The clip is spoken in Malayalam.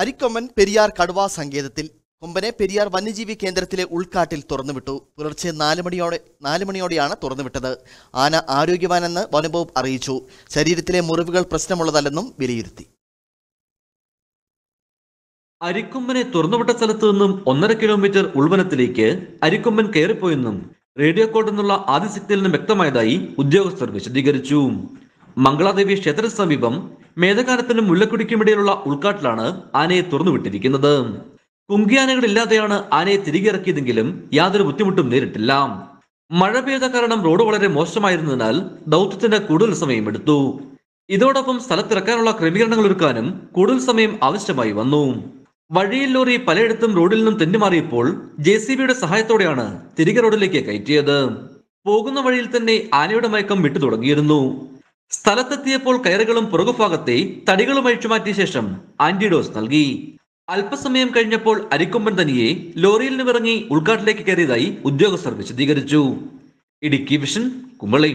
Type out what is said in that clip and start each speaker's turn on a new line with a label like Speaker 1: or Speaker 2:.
Speaker 1: അരിക്കൊമ്പൻ പെരിയാർ കടുവാ സങ്കേതത്തിൽ കൊമ്പനെ പെരിയാർ വന്യജീവി കേന്ദ്രത്തിലെ ഉൾക്കാട്ടിൽ തുറന്നുവിട്ടു പുലർച്ചെ നാല് മണിയോടെ നാല് മണിയോടെയാണ് തുറന്നുവിട്ടത് ആന ആരോഗ്യവാനെന്ന് വനംവകുപ്പ് അറിയിച്ചു ശരീരത്തിലെ മുറിവുകൾ പ്രശ്നമുള്ളതല്ലെന്നും വിലയിരുത്തി
Speaker 2: അരിക്കൊമ്പനെ തുറന്നുവിട്ട സ്ഥലത്തു നിന്നും ഒന്നര കിലോമീറ്റർ ഉൾവനത്തിലേക്ക് അരിക്കൊമ്പൻ കയറിപ്പോയെന്നും റേഡിയോ കോട്ടെന്നുള്ള ആദ്യ സിഗ്നലിന് വ്യക്തമായതായി ഉദ്യോഗസ്ഥർ വിശദീകരിച്ചു മംഗളാദേവി ക്ഷേത്ര സമീപം മുല്ലക്കുടിക്കും ഇടയിലുള്ള ഉൾക്കാട്ടിലാണ് ആനയെ തുറന്നുവിട്ടിരിക്കുന്നത് കുങ്കിയാനകളില്ലാതെയാണ് ആനയെ തിരികെ ഇറക്കിയതെങ്കിലും യാതൊരു ബുദ്ധിമുട്ടും നേരിട്ടില്ല മഴ പെയ്ത കാരണം റോഡ് വളരെ മോശമായിരുന്നതിനാൽ ദൗത്യത്തിന് കൂടുതൽ സമയം എടുത്തു ഇതോടൊപ്പം സ്ഥലത്തിറക്കാനുള്ള ക്രമീകരണങ്ങൾ ഒരുക്കാനും കൂടുതൽ സമയം ആവശ്യമായി വന്നു വഴിയിൽ ലോറി പലയിടത്തും റോഡിൽ നിന്നും തെന്നിമാറിയപ്പോൾ ജെ സി ബിയുടെ സഹായത്തോടെയാണ് തിരികെ റോഡിലേക്ക് കയറ്റിയത് പോകുന്ന വഴിയിൽ തന്നെ ആനയുടെ മയക്കം വിട്ടു തുടങ്ങിയിരുന്നു സ്ഥലത്തെത്തിയപ്പോൾ കയറുകളും പുറകുഭാഗത്തെ തടികളും അഴിച്ചുമാറ്റിയ ശേഷം ആന്റിഡോസ് നൽകി അല്പസമയം കഴിഞ്ഞപ്പോൾ അരിക്കൊമ്പൻ തനിയെ ലോറിയിൽ നിന്നിറങ്ങി ഉൾക്കാട്ടിലേക്ക് കയറിയതായി ഉദ്യോഗസ്ഥർ വിശദീകരിച്ചു ഇടുക്കി വിഷൻ കുമ്പളി